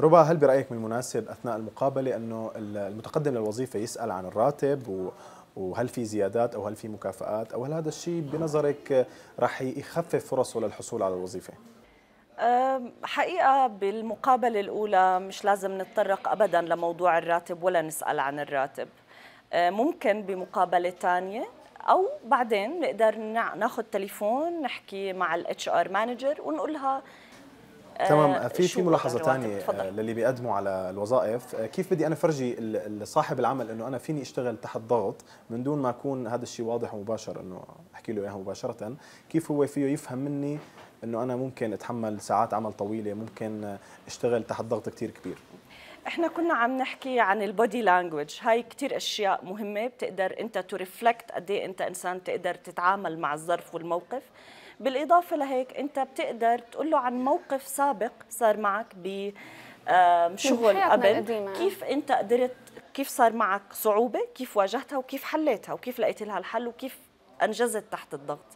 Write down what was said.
ربا هل برايك من المناسب اثناء المقابله انه المتقدم للوظيفه يسال عن الراتب و وهل في زيادات او هل في مكافآت او هل هذا الشيء بنظرك راح يخفف فرصه للحصول على الوظيفه؟ حقيقة بالمقابلة الأولى مش لازم نتطرق أبدا لموضوع الراتب ولا نسأل عن الراتب أه، ممكن بمقابلة تانية أو بعدين نقدر ناخذ تليفون نحكي مع الاتش ار مانجر ونقول لها تمام آه، في في ملاحظه ثانيه آه، للي بيقدموا على الوظائف آه، كيف بدي انا فرجي صاحب العمل انه انا فيني اشتغل تحت ضغط من دون ما اكون هذا الشيء واضح ومباشر انه احكي له اياها مباشره كيف هو فيه يفهم مني انه انا ممكن اتحمل ساعات عمل طويله ممكن اشتغل تحت ضغط كثير كبير احنا كنا عم نحكي عن البودي لانجوج هاي كثير اشياء مهمه بتقدر انت تو ريفلكت قد ايه انت انسان بتقدر تتعامل مع الظرف والموقف بالاضافه لهيك انت بتقدر تقول له عن موقف سابق صار معك ب شغل قبل كيف انت قدرت كيف صار معك صعوبه كيف واجهتها وكيف حليتها وكيف لقيت لها الحل وكيف انجزت تحت الضغط